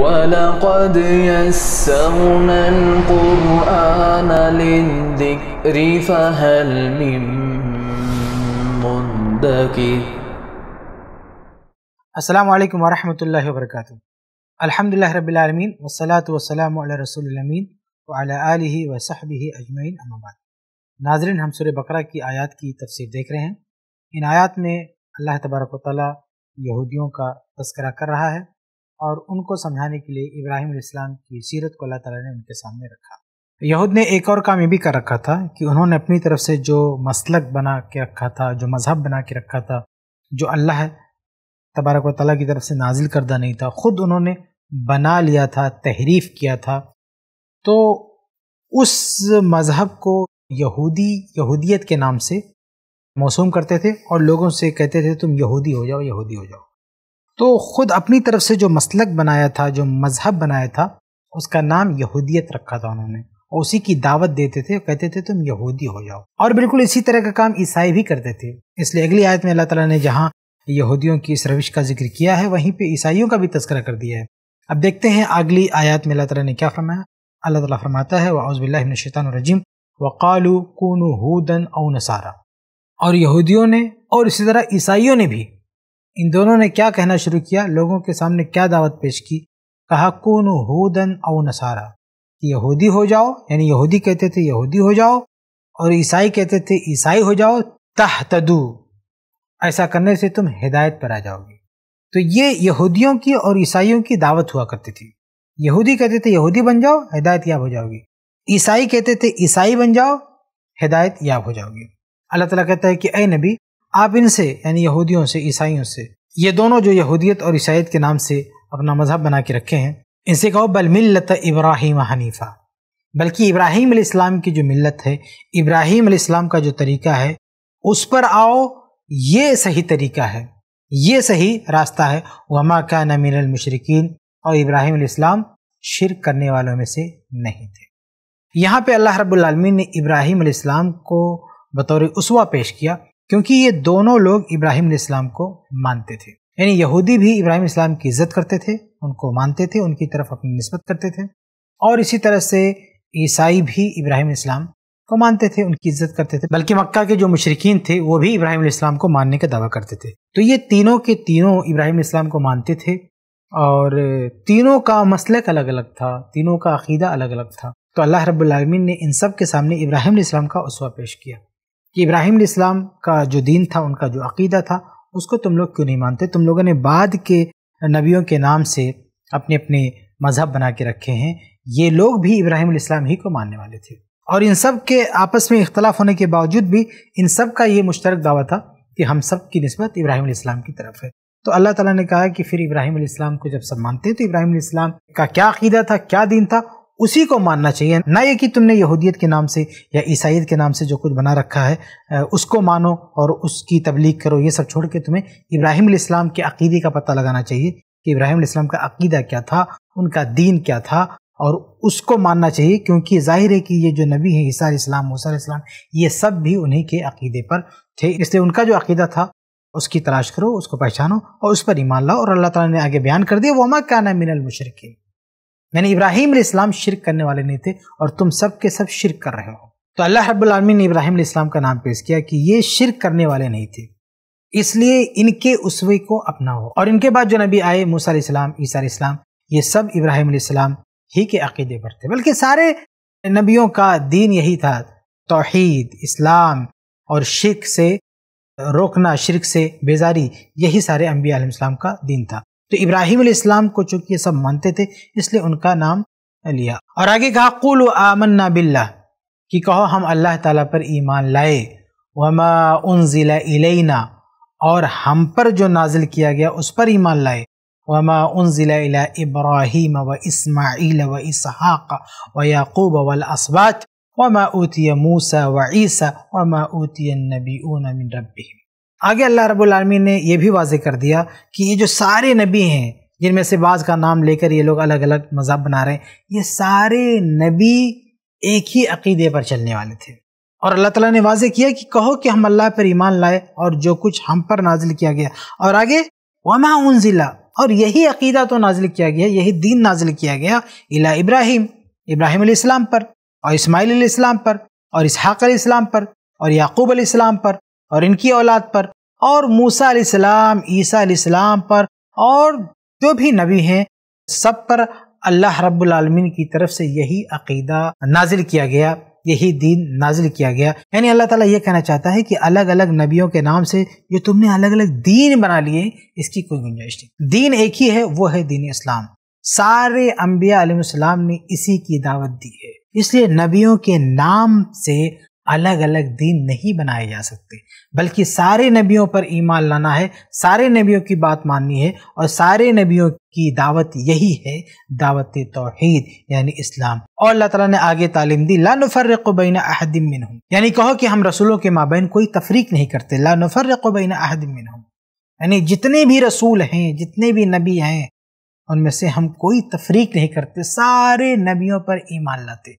ولقد يسرنا القرآن للذكر فهل من مدكر السلام عليكم ورحمة الله وبركاته الحمد لله رب العالمين والصلاة والسلام على رسول الأمين وعلى آله وصحبه أجمعين أما بعد ہم हम بقرہ کی آیات کی تفسیر دیکھ رہے ہیں ان آیات میں اللہ تبارک و تعالی یہودیوں کا تذکرہ کر رہا ہے और उनको समझाने के लिए इब्राहिम इस्लाम की सीरत को अल्लाह ताला ने उनके सामने रखा यहूद ने एक और काम ये भी कर रखा था कि उन्होंने अपनी तरफ से जो मसलक बना के रखा था जो मज़हब बना के रखा था जो अल्लाह तबारक व की तरफ से नाजिल करदा नहीं था ख़ुद उन्होंने बना लिया था तहरीफ किया था तो उस मज़हब को यहूदी यहूदियत के नाम से मौसूम करते थे और लोगों से कहते थे तुम यहूदी हो जाओ यहूदी हो जाओ तो ख़ुद अपनी तरफ से जो मसलक बनाया था जो मज़हब बनाया था उसका नाम यहूदियत रखा था उन्होंने और उसी की दावत देते थे कहते थे तुम यहूदी हो जाओ और बिल्कुल इसी तरह का काम ईसाई भी करते थे इसलिए अगली आयत में अल्लाह ताला ने जहाँ यहूदियों की इस रविश का जिक्र किया है वहीं पे ईसाइयों का भी तस्करा कर दिया है अब देखते हैं अगली आयत में अल्लाह ताला ने क्या फरमाया अल्लाह ताला फरमाता है वाउज़बिल्लाशैतानरजीम वक़ालू कून हूदन और नसारा और यहूदियों ने और इसी तरह ईसाइयों ने भी इन दोनों ने क्या कहना शुरू किया लोगों के सामने क्या दावत पेश की कहा कून हूदन औ नसारा यहूदी हो जाओ यानी यहूदी कहते थे यहूदी हो जाओ और ईसाई कहते थे ईसाई हो जाओ तह तदू ऐसा करने से तुम हिदायत पर आ जाओगे तो ये यहूदियों की और ईसाइयों की दावत हुआ करती थी यहूदी कहते थे यहूदी बन जाओ हिदायत याब हो जाओगे ईसाई कहते थे ईसाई बन जाओ हिदायत याब हो जाओगे अल्लाह ताला कहता है कि ए नबी आप इनसे यानी यहूदियों से ईसाइयों से ये दोनों जो यहूदियत और ईसाइत के नाम से अपना मजहब बना के रखे हैं इनसे कहो बल मिलत इब्राहिम हनीफा बल्कि इब्राहिम इस्लाम की जो मिलत है इब्राहिम इस्लाम का जो तरीका है उस पर आओ ये सही तरीका है ये सही रास्ता है वमा का नमीन मशरकिन और इब्राहिम इस्लाम शिर करने वालों में से नहीं थे यहाँ पे अल्लाह रबालमीन ने इब्राहिम इस्लाम को बतौर उसवा पेश किया क्योंकि ये दोनों लोग इब्राहिम इस्लाम को मानते थे यानी यहूदी भी इब्राहिम इस्लाम की इज्जत करते थे उनको मानते थे उनकी तरफ अपनी नस्बत करते थे और इसी तरह से ईसाई भी इब्राहिम इस्लाम को मानते थे उनकी इज्जत करते थे बल्कि मक्का के जो मशरकिन थे वो भी इब्राहिम इस्लाम को मानने का दावा करते थे तो ये तीनों के तीनों इब्राहिम इस्लाम को मानते थे और तीनों का मसलक अलग अलग था तीनों का अकीदा अलग अलग था तो अल्लाह रब्बुल रबालमीन ने इन सब के सामने इब्राहिम इस्लाम का उसवा पेश किया कि इब्राहिम इस्लाम का जो दीन था उनका जो अकीदा था उसको तुम लोग क्यों नहीं मानते तुम लोगों ने बाद के नबियों के नाम से अपने अपने मज़हब बना के रखे हैं ये लोग भी इब्राहिम इस्लाम ही को मानने वाले थे और इन सब के आपस में इख्तलाफ होने के बावजूद भी इन सब का ये मुश्तरक दावा था कि हम सब की नस्बत इब्राहिम इस्लाम की तरफ है तो अल्लाह ताला ने कहा कि फिर इब्राहिम इस्लाम को जब सब मानते हैं तो इब्राहिम इस्लाम का क्या अकीदा था क्या दिन था उसी को मानना चाहिए ना ये कि तुमने यहूदियत के नाम से या ईसाइत के नाम से जो कुछ बना रखा है उसको मानो और उसकी तबलीग करो ये सब छोड़ के तुम्हें इब्राहिम इस्लाम के अकीदे का पता लगाना चाहिए कि इब्राहिम इस्लाम का अकीदा क्या था उनका दीन क्या था और उसको मानना चाहिए क्योंकि जाहिर है कि ये जो नबी हैं ईसा इस्लाम मूसा इस्लाम ये सब भी उन्हीं के अकीदे पर थे इसलिए उनका जो अकीदा था उसकी तलाश करो उसको पहचानो और उस पर ईमान लाओ और अल्लाह ताला ने आगे बयान कर दिया वो क्या काना मिनल मुशरक़ी मैंने इब्राहिम इस्लाम शिरक करने वाले नहीं थे और तुम सब के सब शिरक कर रहे हो तो अल्लाह रब्लमी ने इब्राहिम इस्लाम का नाम पेश किया कि ये शिरक करने वाले नहीं थे इसलिए इनके उसवे को अपनाओ और इनके बाद जो नबी आए मूसा इस्लाम ईसा इस्लाम ये सब इब्राहिम इस्लाम ही के अकीदे पर थे बल्कि सारे नबियों का दीन यही था तोहद इस्लाम और शिरक से रोकना शिरक से बेजारी यही सारे अम्बी इस्लाम का दीन था तो इब्राहिम इस्लाम को चूंकि ये सब मानते थे इसलिए उनका नाम लिया और आगे कहा कुल आमन्ना बिल्ला कि कहो हम अल्लाह ताला पर ईमान लाए वमा उन ज़िला और हम पर जो नाजिल किया गया उस पर ईमान लाए वमा उन ज़िला इला इब्राहिम व इसमाइल व इसहाक़ व याकूब वल असबात वमा उतिया मूसा व ईसा वमा उतिया नबी मिन रब्बिहिम आगे अल्लाह रब्बुल रबालमीन ने यह भी वाजे कर दिया कि ये जो सारे नबी हैं जिनमें से बाज़ का नाम लेकर ये लोग अलग अलग मज़हब बना रहे हैं ये सारे नबी एक ही अकीदे पर चलने वाले थे और अल्लाह ताला ने वाजे किया कि कहो कि हम अल्लाह पर ईमान लाए और जो कुछ हम पर नाजिल किया गया और आगे वमा उन ज़िला और यही अकीदा तो नाजिल किया गया यही दीन नाजिल किया गया इला इब्राहिम इब्राहिम इस्लाम पर और इस्माइल इस्लाम पर और इसहाक इस्लाम पर और याकूब इस्लाम पर और इनकी औलाद पर और मूसा सलाम ईसा सलाम पर और जो भी नबी हैं सब पर अल्लाह रब्लमीन की तरफ से यही अकीदा नाजिल किया गया यही दीन नाजिल किया गया यानी अल्लाह ताला ये कहना चाहता है कि अलग अलग नबियों के नाम से जो तुमने अलग अलग दीन बना लिए इसकी कोई गुंजाइश नहीं दीन एक ही है वो है दीन इस्लाम सारे अम्बिया ने इसी की दावत दी है इसलिए नबियों के नाम से अलग अलग दिन नहीं बनाए जा सकते बल्कि सारे नबियों पर ईमान लाना है सारे नबियों की बात माननी है और सारे नबियों की दावत यही है दावत तोहहीद यानी इस्लाम और अल्लाह तला ने आगे तालीम दी ला नफ़र नफ़रबिन अहदमिन यानी कहो कि हम रसूलों के माबेन कोई तफरीक नहीं करते ला नफ़रबिन अहदमिन यानी जितने भी रसूल हैं जितने भी नबी हैं उनमें से हम कोई तफरीक नहीं करते सारे नबियों पर ईमान लाते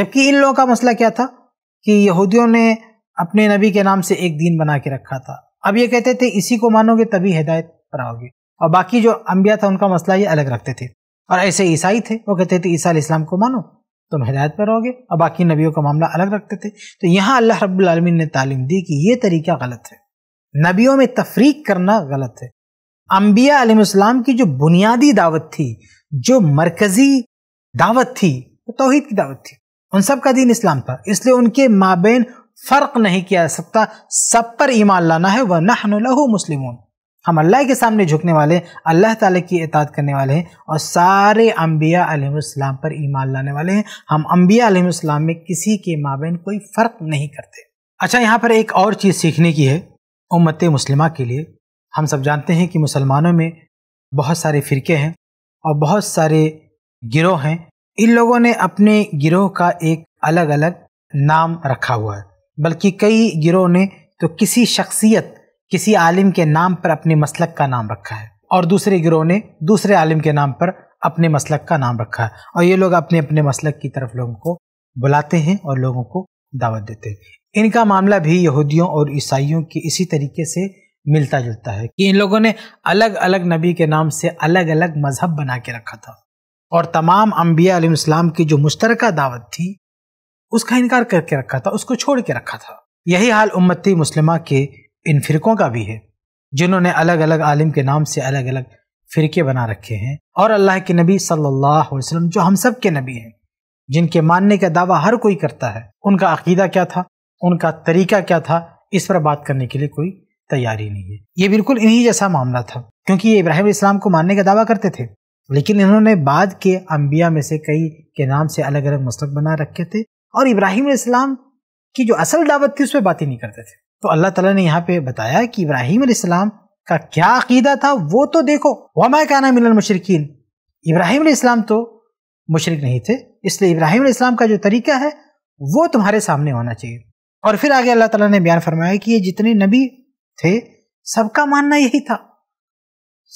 जबकि इन लोगों का मसला क्या था कि यहूदियों ने अपने नबी के नाम से एक दिन बना के रखा था अब ये कहते थे इसी को मानोगे तभी हिदायत पर आओगे और बाकी जो अम्बिया था उनका मसला ये अलग रखते थे और ऐसे ईसाई थे वो कहते थे ईसा इस्लाम को मानो तुम हिदायत पर रहोगे और बाकी नबियों का मामला अलग रखते थे तो यहाँ अल्लाह रबालमीन ने तालीम दी कि ये तरीका गलत है नबियों में तफरीक करना गलत है अम्बिया आलिम की जो बुनियादी दावत थी जो मरकजी दावत थी वो तो तोहहीद की दावत थी उन सब का दीन इस्लाम था इसलिए उनके माबेन फ़र्क नहीं किया जा सकता सब पर ईमान लाना है वह नहु मुस्लिम हम अल्लाह के सामने झुकने वाले अल्लाह ताला की इतात करने वाले हैं और सारे अम्बिया अलैहिस्सलाम पर ईमान लाने वाले हैं हम अम्बिया अलैहिस्सलाम में किसी के माबेन कोई फ़र्क नहीं करते अच्छा यहाँ पर एक और चीज़ सीखने की है उम्मत मुस्लिमा के लिए हम सब जानते हैं कि मुसलमानों में बहुत सारे फ़िरके हैं और बहुत सारे गिरोह हैं इन लोगों ने अपने गिरोह का एक अलग अलग नाम रखा हुआ है बल्कि कई गिरोह ने तो किसी शख्सियत किसी आलिम के नाम पर अपने मसलक का नाम रखा है और दूसरे गिरोह ने दूसरे आलिम के नाम पर अपने मसलक का नाम रखा है और ये लोग अपने अपने मसलक की तरफ लोगों को बुलाते हैं और लोगों को दावत देते हैं इनका मामला भी यहूदियों और ईसाइयों के इसी तरीके से मिलता जुलता है कि इन लोगों ने अलग अलग नबी के नाम से अलग अलग मजहब बना के रखा था और तमाम अम्बिया अलैहिस्सलाम की जो मुश्तरक दावत थी उसका इनकार करके रखा था उसको छोड़ के रखा था यही हाल उम्मती मुस्लिमा के इन फिरकों का भी है जिन्होंने अलग अलग आलिम के नाम से अलग अलग फिरके बना रखे हैं और अल्लाह के नबी सल्लल्लाहु अलैहि वसल्लम जो हम सब के नबी हैं जिनके मानने का दावा हर कोई करता है उनका अकीदा क्या था उनका तरीका क्या था इस पर बात करने के लिए कोई तैयारी नहीं है ये बिल्कुल इन्हीं जैसा मामला था क्योंकि ये इब्राहिम इस्लाम को मानने का दावा करते थे लेकिन इन्होंने बाद के अम्बिया में से कई के नाम से अलग अलग मसलक बना रखे थे और इब्राहिम इस्लाम की जो असल दावत थी उस पर बात ही नहीं करते थे तो अल्लाह तला ने यहाँ पे बताया कि इब्राहिम इस्लाम का क्या अकीदा था वो तो देखो वमा कहना मिलन मशरकिन इब्राहिम इस्लाम तो मुशरक नहीं थे इसलिए इब्राहिम इस्लाम का जो तरीका है वो तुम्हारे सामने होना चाहिए और फिर आगे अल्लाह तला ने बयान फरमाया कि ये जितने नबी थे सबका मानना यही था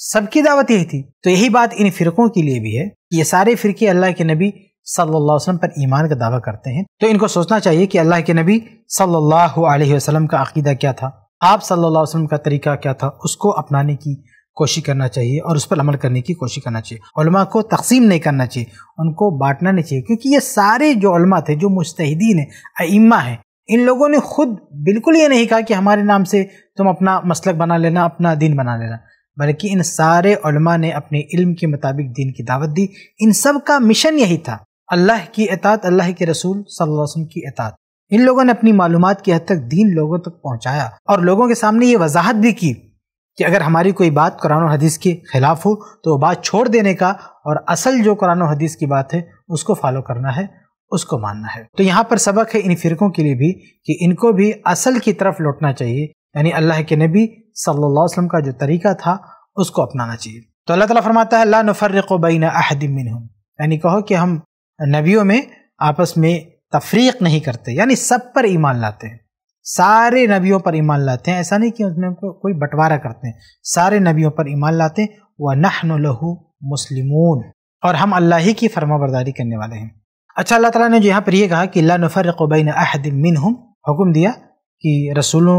सबकी दावत यही थी तो यही बात इन फिरकों के लिए भी है ये सारे फिरके अल्लाह के नबी सल्लल्लाहु अलैहि वसल्लम पर ईमान का दावा करते हैं तो इनको सोचना चाहिए कि अल्लाह के नबी सल्लल्लाहु अलैहि वसल्लम का अकीदा क्या था आप सल्लल्लाहु अलैहि वसल्लम का तरीका क्या था उसको अपनाने की कोशिश करना चाहिए और उस पर अमल करने की कोशिश करना चाहिए को तकसीम नहीं करना चाहिए उनको बांटना नहीं चाहिए क्योंकि ये सारे जो थे जो मुस्तहदीन हैं अम्मा हैं इन लोगों ने खुद बिल्कुल ये नहीं कहा कि हमारे नाम से तुम अपना मसलक बना लेना अपना दिन बना लेना बल्कि इन सारे ने अपने इल्म के मुताबिक दीन की दावत दी इन सब का मिशन यही था अल्लाह की एतात अल्लाह के रसूल सल्लल्लाहु अलैहि वसल्लम की एतात इन लोगों ने अपनी मालूम की हद तक दीन लोगों तक पहुंचाया और लोगों के सामने ये वजाहत भी की कि अगर हमारी कोई बात कुरान और हदीस के खिलाफ हो तो वो बात छोड़ देने का और असल जो कुरान और हदीस की बात है उसको फॉलो करना है उसको मानना है तो यहाँ पर सबक है इन फिरकों के लिए भी कि इनको भी असल की तरफ लौटना चाहिए यानी अल्लाह के नबी सल्लल्लाहु अलैहि वसल्लम का जो तरीका था उसको अपनाना चाहिए तो अल्लाह ताला फरमाता है ला नफ़र्रक़ बैन यानी कहो कि हम नबियों में आपस में तफरीक नहीं करते यानी सब पर ईमान लाते हैं सारे नबियों पर ईमान लाते हैं ऐसा नहीं कि उसमें को, कोई बंटवारा करते हैं सारे नबियों पर ईमान लाते हैं वह नहन लहू मुस्लिमून और हम अल्लाह ही की फरमाबरदारी करने वाले हैं अच्छा अल्लाह ताला ने जो यहाँ पर यह कहा कि ला नफ़र बैन अहदिम हुक्म दिया कि रसूलों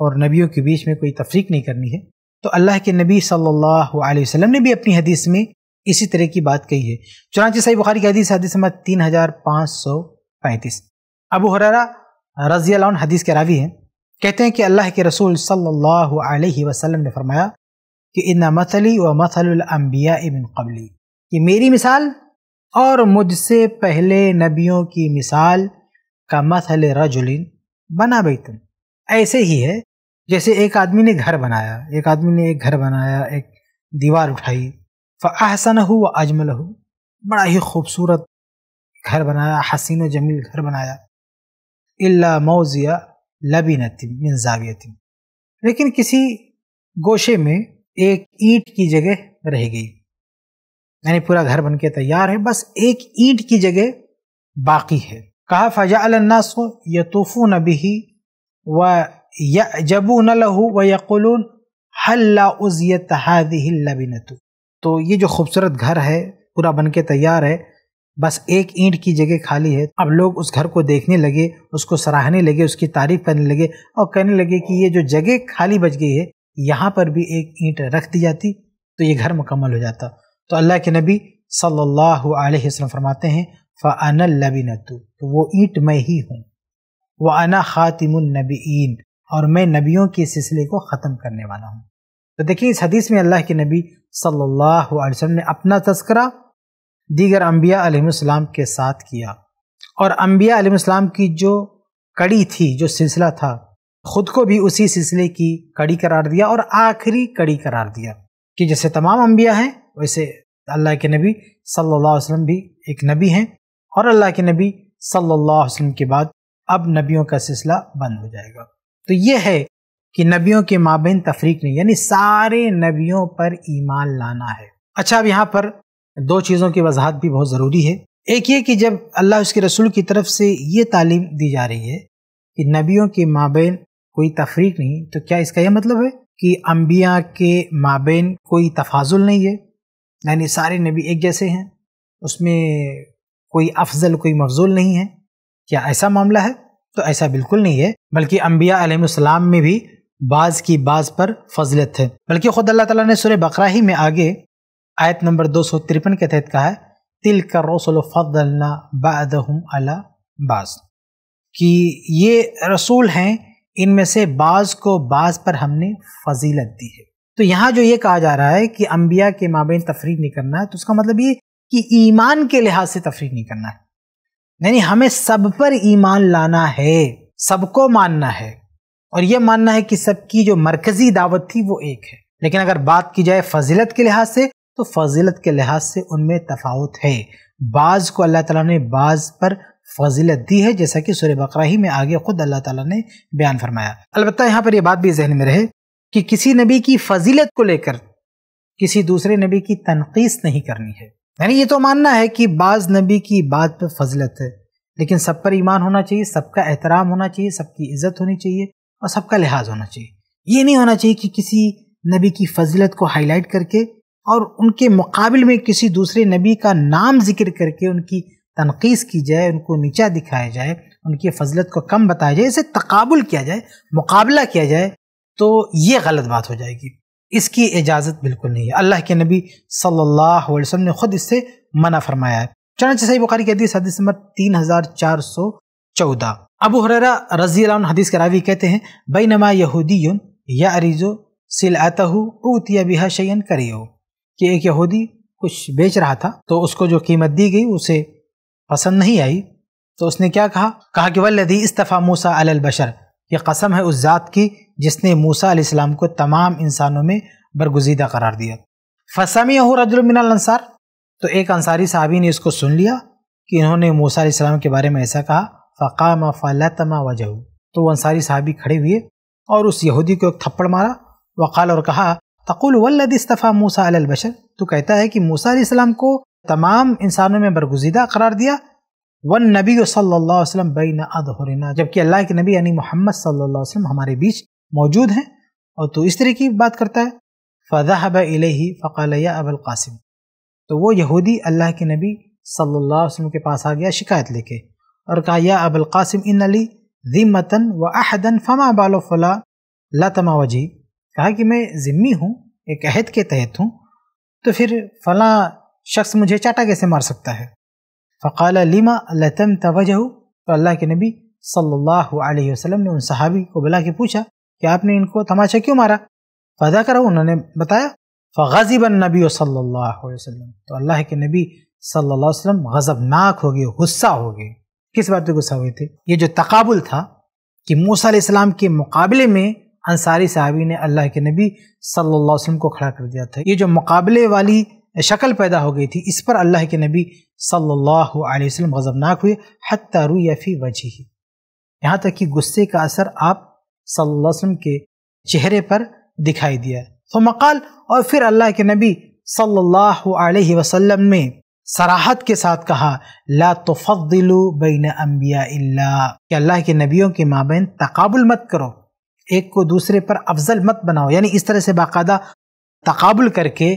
और नबियों के बीच में कोई तफरीक नहीं करनी है तो अल्लाह के नबी सल्लल्लाहु अलैहि वसल्लम ने भी अपनी हदीस में इसी तरह की बात कही है चुनाच सही बुखारी की हदीस हदीस नंबर तीन हज़ार पाँच सौ पैंतीस अबू हरारा रजी हदीस के रावी हैं कहते हैं कि अल्लाह के रसूल सल्लल्लाहु अलैहि वसल्लम ने फरमाया कि इन्ना मथली व मथलम्बिया इबिन कबली कि मेरी मिसाल और मुझसे पहले नबियों की मिसाल का मथल रजुलिन बना बैतन ऐसे ही है जैसे एक आदमी ने घर बनाया एक आदमी ने एक घर बनाया एक दीवार उठाई फ़ाहसन हो व अजमल हो बड़ा ही खूबसूरत घर बनाया हसीन व जमील घर बनाया इल्ला मौजिया लबी नतिम मिनजावियतिम लेकिन किसी गोशे में एक ईंट की जगह रह गई यानी पूरा घर बन के तैयार है बस एक ईंट की जगह बाकी है कहा फ़जा अलन्नास यतूफ़ू नबी व जबू न लहू व यकुलून हल्ला उजियत तो ये जो खूबसूरत घर है पूरा बन के तैयार है बस एक ईंट की जगह खाली है अब लोग उस घर को देखने लगे उसको सराहने लगे उसकी तारीफ करने लगे और कहने लगे कि ये जो जगह खाली बच गई है यहाँ पर भी एक ईंट रख दी जाती तो ये घर मुकम्मल हो जाता तो अल्लाह के नबी सल्लल्लाहु अलैहि वसल्लम फरमाते हैं फ़ानल लबी नतू तो वो ईंट मैं ही हूँ व आना ख़ातिमनबीन और मैं नबियों के सिलसिले को ख़त्म करने वाला हूँ तो देखिए इस हदीस में अल्लाह के नबी सल्लल्लाहु अलैहि वसल्लम ने अपना तस्करा दीगर अम्बिया के साथ किया और अम्बिया अलैहिस्सलाम की जो कड़ी थी जो सिलसिला था खुद को भी उसी सिलसिले की कड़ी करार दिया और आखिरी कड़ी करार दिया कि जैसे तमाम अम्बिया हैं वैसे अल्लाह के नबी सल्ला अलैहि भी एक नबी हैं और अल्लाह के नबी सल्ला अलैहि के बाद अब नबियों का सिलसिला बंद हो जाएगा तो यह है कि नबियों के माबेन तफरीक नहीं यानी सारे नबियों पर ईमान लाना है अच्छा अब यहाँ पर दो चीज़ों की वजाहत भी बहुत ज़रूरी है एक ये कि जब अल्लाह उसके रसूल की तरफ से ये तालीम दी जा रही है कि नबियों के माबेन कोई तफरीक नहीं तो क्या इसका यह मतलब है कि अम्बिया के माबेन कोई तफाजुल नहीं है यानी सारे नबी एक जैसे हैं उसमें कोई अफजल कोई मफजूल नहीं है क्या ऐसा मामला है तो ऐसा बिल्कुल नहीं है बल्कि अम्बिया अलैहिस्सलाम में भी बाज की बाज पर फजलत है बल्कि खुद अल्लाह तला ने सुरह बकर ही में आगे आयत नंबर दो सौ तिरपन के तहत कहा है तिल का रसोल फजलना अला बाज कि ये रसूल हैं इनमें से बाज को बाज पर हमने फजीलत दी है तो यहाँ जो ये कहा जा रहा है कि अम्बिया के माबे तफरी नहीं करना है तो उसका मतलब ये कि ईमान के लिहाज से तफरी नहीं करना है यानी हमें सब पर ईमान लाना है सबको मानना है और ये मानना है कि सबकी जो मरकजी दावत थी वो एक है लेकिन अगर बात की जाए फजीलत के लिहाज से तो फजीलत के लिहाज से उनमें तफावत है बाज़ को अल्लाह ताला ने बाज़ पर फजीलत दी है जैसा कि सूर्य बकरा ही में आगे खुद अल्लाह ताला ने बयान फरमाया अलबत् यहाँ पर यह बात भी जहन में रहे कि किसी नबी की फजीलत को लेकर किसी दूसरे नबी की तनखीस नहीं करनी है यानी ये तो मानना है कि बाज नबी की बात पर फजलत है लेकिन सब पर ईमान होना चाहिए सबका एहतराम होना चाहिए सबकी इज्जत होनी चाहिए और सबका लिहाज होना चाहिए ये नहीं होना चाहिए कि किसी नबी की फ़जलत को हाईलाइट करके और उनके मुकाबिल में किसी दूसरे नबी का नाम जिक्र करके उनकी तनकीस की जाए उनको नीचा दिखाया जाए उनकी फजलत को कम बताया जाए इसे तकाबुल किया जाए मुकाबला किया जाए तो ये गलत बात हो जाएगी इसकी इजाज़त बिल्कुल नहीं है अल्लाह के नबी सल्लल्लाहु अलैहि वसल्लम ने खुद इससे मना फरमाया है चनाच सही बुखारी की हदीस हदीस नंबर तीन हज़ार चार सौ चौदह अबू हुररा रजी हदीस के रावी कहते हैं बई नमा यहूदी या अरीजो सिलतहू ऊतिया बिहा शयन करियो कि एक यहूदी कुछ बेच रहा था तो उसको जो कीमत दी गई उसे पसंद नहीं आई तो उसने क्या कहा कहा कि वल्लदी इस्तफ़ा मूसा अल बशर ये कसम है उस ज़ात की जिसने मूसा इस्लाम को तमाम इंसानों में बरगुजीदा करार दिया फसामी रजुलमिनल अंसार तो एक अंसारी साहबी ने इसको सुन लिया कि इन्होंने मूसा इस्लाम के बारे में ऐसा कहा फ़काम फ़लतमा वजह तो वो अंसारी साहबी खड़े हुए और उस यहूदी को एक थप्पड़ मारा वकाल और कहा तकुल वल्लिस्तफ़ा मूसा अलबशर तो कहता है कि मूसा इस्लाम को तमाम इंसानों में बरगुजीदा करार दिया वन नबी वसम बैन अदहरना जबकि अल्लाह के नबी यानी मोहम्मद सल्ला वसम हमारे बीच मौजूद हैं और तो इस तरह की बात करता है फ़ाहब ही फ़ालिया अबल कासिम तो वो यहूदी अल्लाह के नबी सल्ला वसम के पास आ गया शिकायत लेके और कहा या अबल कासिम इन अली ज़िम्मतन व अहदन फमा बालो फला लतमा वजी कहा कि मैं ज़िम्मी हूँ एक अहद के तहत हूँ तो फिर फला शख्स मुझे चाटा कैसे मार सकता है फ़काल लिमा लतम तवजह तो अल्लाह के नबी सल्लल्लाहु अलैहि वसल्लम ने उन सहाबी को बुला के पूछा कि आपने इनको तमाचा क्यों मारा पैदा करो उन्होंने बताया फ़ाजिबन नबी सल्लल्लाहु अलैहि तो अल्लाह के नबी सल्लल्लाहु अलैहि वसल्लम गज़बनाक हो गए गुस्सा हो गए किस बात पर गुस्सा हुए थे ये जो तकबुल था कि मूसा इस्लाम के मुकाबले में अंसारी साहबी ने अल्लाह के नबी सल्लल्लाहु अलैहि वसल्लम को खड़ा कर दिया था ये जो मुकाबले वाली शक्ल पैदा हो गई थी इस पर अल्लाह के नबी सल्लल्लाहु अलैहि वसल्लम गज़बनाक हुए हत्ता रूयफ़ी वजह यहाँ तक कि गुस्से का असर आप सल्लल्लाहु अलैहि वसल्लम के चेहरे पर दिखाई दिया तो मकाल और फिर अल्लाह के नबी सल्लल्लाहु अलैहि वसल्लम ने सराहत के साथ कहा ला तफ़दिलु बैन अम्बिया इल्ला कि अल्लाह के नबियों के माबेन तकाबुल मत करो एक को दूसरे पर अफजल मत बनाओ यानी इस तरह से बाकायदा तकाबुल करके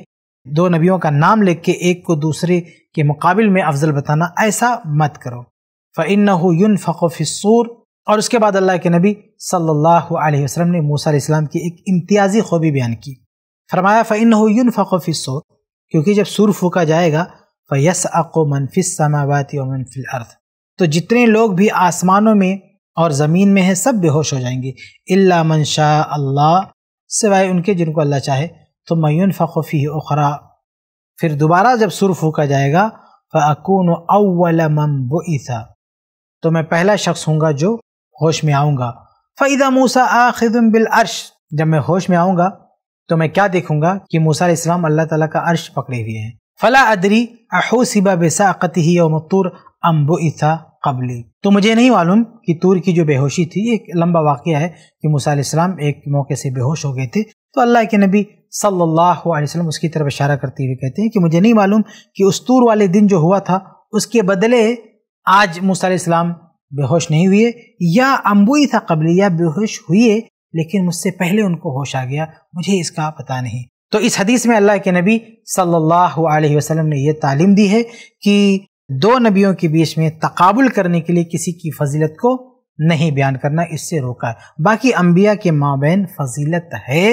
दो नबियों का नाम लिख के एक को दूसरे के मुकाबले में अफजल बताना ऐसा मत करो फ़िन युन और उसके बाद अल्लाह के नबी सल्लल्लाहु अलैहि वसल्लम ने मूसा इस्लाम की एक इम्तियाजी खूबी बयान की फरमाया फ़िन युन क्योंकि जब सूर फूका जाएगा फ़यस अको मनफिस समावाती अर्थ तो जितने लोग भी आसमानों में और ज़मीन में हैं सब बेहोश हो जाएंगे इल्ला मन शाह अल्लाह सिवाय उनके जिनको अल्लाह चाहे तो मयून फोफी उखरा फिर दोबारा जब सुर फूका जाएगा फ़ाकून अव्वल ममबईसा तो मैं पहला शख्स हूँगा जो होश में आऊँगा फ़ैदा मूसा आखिदम बिल अर्श जब मैं होश में आऊँगा तो मैं क्या देखूँगा कि मूसा इस्लाम अल्लाह ताला का अर्श पकड़े हुए हैं फ़ला अदरी अहोसिबा बेसाक़त ही अम्बो अम्बईसा कबली तो मुझे नहीं मालूम कि तूर की जो बेहोशी थी एक लंबा वाक़ है कि मूसा इस्लाम एक मौके से बेहोश हो गए थे तो अल्लाह के नबी सल्लल्लाहु अलैहि वसल्लम उसकी तरफ इशारा करते हुए कहते हैं कि मुझे नहीं मालूम कि उस तूर वाले दिन जो हुआ था उसके बदले आज मूसम बेहोश नहीं हुए या अम्बुई था कबल या बेहोश हुए लेकिन मुझसे पहले उनको होश आ गया मुझे इसका पता नहीं तो इस हदीस में अल्लाह के नबी सल्लल्लाहु अलैहि वसल्लम ने यह तालीम दी है कि दो नबियों के बीच में तकाबुल करने के लिए किसी की फजीलत को नहीं बयान करना इससे रोका है बाकी अम्बिया के माबेन फजीलत है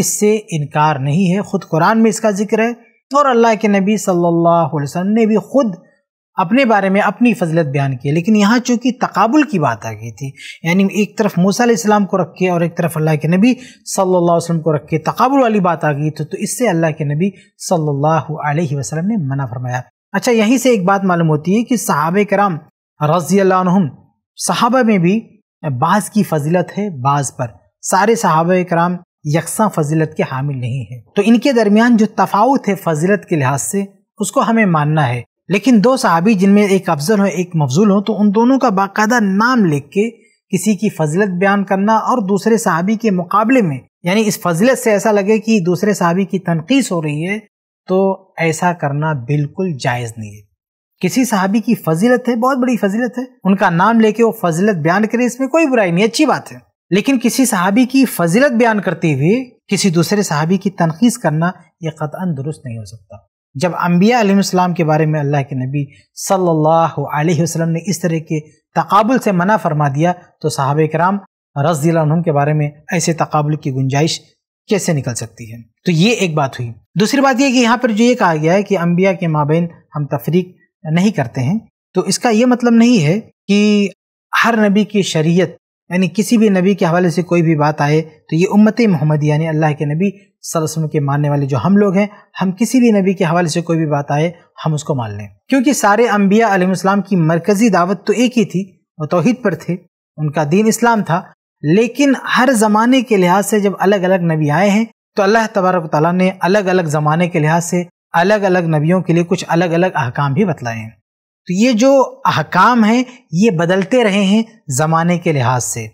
इससे इनकार नहीं है ख़ुद कुरान में इसका जिक्र है और अल्लाह के नबी सल्लल्लाहु अलैहि वसल्लम ने भी ख़ुद अपने बारे में अपनी फजलत बयान की लेकिन यहाँ चूँकि तकाबुल की बात आ गई थी यानी एक तरफ मूसा इस्लाम को रख के और एक तरफ अल्लाह के नबी सल्लल्लाहु अलैहि वसल्लम को रख के तकाबुल वाली बात आ गई थी तो इससे अल्लाह के नबी सल्लल्लाहु अलैहि वसल्लम ने मना फरमाया अच्छा यहीं से एक बात मालूम होती है कि सहाब कराम रजी सहाबा में भी बाज़ की फजीलत है बाज़ पर सारे सहाब कराम यकसा फजीलत के हामिल नहीं है तो इनके दरमियान जो तफावत है फजीलत के लिहाज से उसको हमें मानना है लेकिन दो सहाबी जिनमें एक अफजल हो एक मफजूल हो तो उन दोनों का बाकायदा नाम लिख के किसी की फजलत बयान करना और दूसरे सहाबी के मुकाबले में यानी इस फजलत से ऐसा लगे कि दूसरे सहाबी की तनखीस हो रही है तो ऐसा करना बिल्कुल जायज़ नहीं है किसी सहाबी की फजीलत है बहुत बड़ी फजीलत है उनका नाम लेके वो फजीलत बयान करे इसमें कोई बुराई नहीं अच्छी बात है लेकिन किसी सहाबी की फजीलत बयान करते हुए किसी दूसरे सहाबी की तनखीस करना ये कतअन दुरुस्त नहीं हो सकता जब अम्बिया आलम के बारे में अल्लाह के नबी सल्लल्लाहु अलैहि वसल्लम ने इस तरह के तकबुल से मना फरमा दिया तो साहब कराम रजील के बारे में ऐसे तकबुल की गुंजाइश कैसे निकल सकती है तो ये एक बात हुई दूसरी बात यह कि यहाँ पर जो ये कहा गया है कि अम्बिया के माबेन हम तफरीक नहीं करते हैं तो इसका ये मतलब नहीं है कि हर नबी की शरीयत यानी किसी भी नबी के हवाले से कोई भी बात आए तो ये उम्मत मोहम्मद यानी अल्लाह के नबी सरसम के मानने वाले जो हम लोग हैं हम किसी भी नबी के हवाले से कोई भी बात आए हम उसको मान लें क्योंकि सारे अम्बिया आलम की मरकज़ी दावत तो एक ही थी वो तोहद पर थे उनका दीन इस्लाम था लेकिन हर ज़माने के लिहाज से जब अलग अलग नबी आए हैं तो अल्लाह तबारक ने अलग अलग ज़माने के लिहाज से अलग अलग नबियों के लिए कुछ अलग अलग अहकाम भी बतलाए हैं तो ये जो अहकाम हैं ये बदलते रहे हैं ज़माने के लिहाज से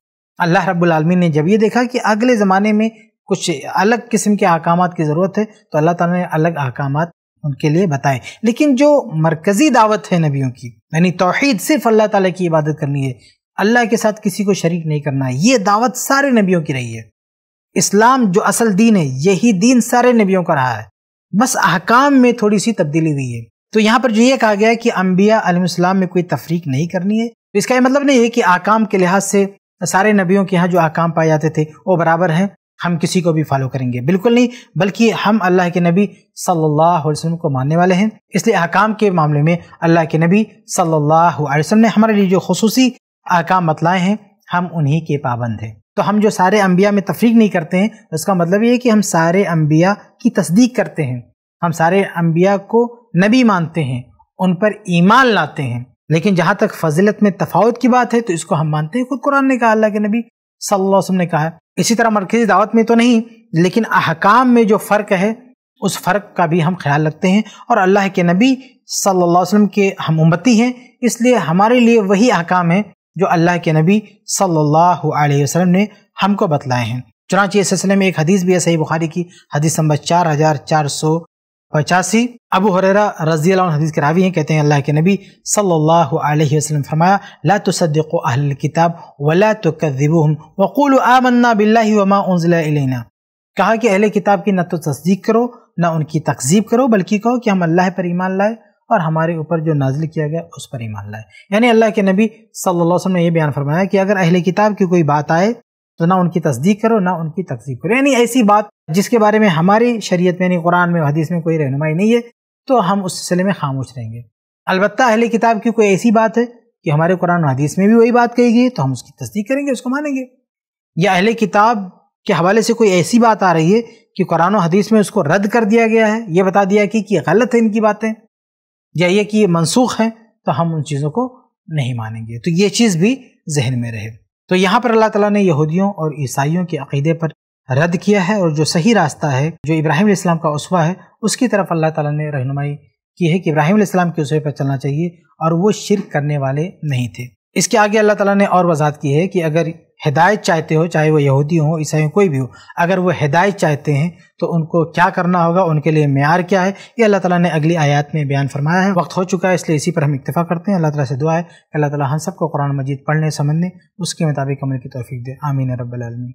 अल्लाह रब्बुल ने जब ये देखा कि अगले ज़माने में कुछ अलग किस्म के अहकाम की ज़रूरत है तो अल्लाह ताला ने अलग अहकाम उनके लिए बताएं लेकिन जो मरकज़ी दावत है नबियों की यानी तोहहीद सिर्फ अल्लाह ताला की इबादत करनी है अल्लाह के साथ किसी को शरीक नहीं करना है ये दावत सारे नबियों की रही है इस्लाम जो असल दीन है यही दीन सारे नबियों का रहा है बस अहकाम में थोड़ी सी तब्दीली हुई है तो यहाँ पर जो ये कहा गया है कि अम्बिया आलमसलाम में कोई तफरीक नहीं करनी है तो इसका ये मतलब नहीं है कि आकाम के लिहाज से सारे नबियों के यहाँ जो आकाम पाए जाते थे वो बराबर हैं हम किसी को भी फॉलो करेंगे बिल्कुल नहीं बल्कि हम अल्लाह के नबी सल्लल्लाहु अलैहि वसल्लम को मानने वाले हैं इसलिए आकाम के मामले में अल्लाह के नबी सल्लल्लाहु अलैहि वसल्लम ने हमारे लिए जो खसूसी आकाम बतलाए हैं हम उन्हीं के पाबंद हैं तो हम जो सारे अम्बिया में तफरीक नहीं करते हैं उसका तो मतलब ये है कि हम सारे अम्बिया की तस्दीक करते हैं हम सारे अम्बिया को नबी मानते हैं उन पर ईमान लाते हैं लेकिन जहाँ तक फजीलत में तफावत की बात है तो इसको हम मानते हैं खुद कुरान ने कहा अल्लाह के नबी सल्लल्लाहु अलैहि वसल्लम ने कहा इसी तरह मरकजी दावत में तो नहीं लेकिन अहकाम में जो फ़र्क है उस फ़र्क का भी हम ख्याल रखते हैं और अल्लाह के नबी सल्लल्लाहु अलैहि वसल्लम के हम उम्मती हैं इसलिए हमारे लिए वही अहकाम है जो अल्लाह के नबी सल्लल्लाहु अलैहि वसल्लम ने हमको बतलाए हैं चुनाचे इस सिलसिले में एक हदीस भी है सही बुखारी की हदीस नंबर चार हज़ार चार सौ पचासी अबू हरेरा रजी हदीस के रावी हैं कहते हैं अल्लाह के नबी सल्लल्लाहु अलैहि वसल्लम फरमाया ला तो तुसद्दिक अहल किताब वला हम वक़ूल आमन्ना बिल्लाहि वमा उनजिला इलैना कहा कि अहले किताब की न तो तस्दीक करो न उनकी तकजीब करो बल्कि कहो कि हम अल्लाह पर ईमान लाए और हमारे ऊपर जो नाजिल किया गया उस पर ईमान लाए यानी अल्लाह के नबी सल्लल्लाहु अलैहि वसल्लम ने यह बयान फरमाया कि अगर अहले किताब की कोई बात आए तो ना उनकी तस्दीक करो ना उनकी तकजीब करो यानी ऐसी बात जिसके बारे में हमारी शरीयत में यानी कुरान में हदीस में कोई रहनुमाई नहीं है तो हम उस सिलसिले में खामोश रहेंगे अलबत् अहले किताब की कोई ऐसी बात है कि हमारे कुरान हदीस में भी वही बात कही गई तो हम उसकी तस्दीक करेंगे उसको मानेंगे या अहले किताब के हवाले से कोई ऐसी बात आ रही है कि कुरान हदीस में उसको रद्द कर दिया गया है ये बता दिया कि ये गलत है इनकी बातें या ये कि ये मनसूख हैं तो हम उन चीज़ों को नहीं मानेंगे तो ये चीज़ भी जहन में रहे तो यहाँ पर अल्लाह ताला ने यहूदियों और ईसाइयों के अकीदे पर रद्द किया है और जो सही रास्ता है जो इब्राहिम इस्लाम का उसवा है उसकी तरफ अल्लाह ताला ने रहनुमाई की है कि इब्राहिम इस्लाम के उसवे पर चलना चाहिए और वो शिरक करने वाले नहीं थे इसके आगे अल्लाह ताला ने और वजाहत की है कि अगर हिदायत चाहते हो चाहे वो यहूदी हो ईसाई हो कोई भी हो अगर वो हिदायत चाहते हैं तो उनको क्या करना होगा उनके लिए मैार क्या है ये अल्लाह ताला ने अगली आयत में बयान फरमाया है वक्त हो चुका है इसलिए इसी पर हम इतफ़ा करते हैं अल्लाह ताला से दुआ है अल्लाह ताला हम सबको कुरान मजीद पढ़ने समझने उसके मुताबिक अमल की तोफ़ी दे आमीन रबालमीन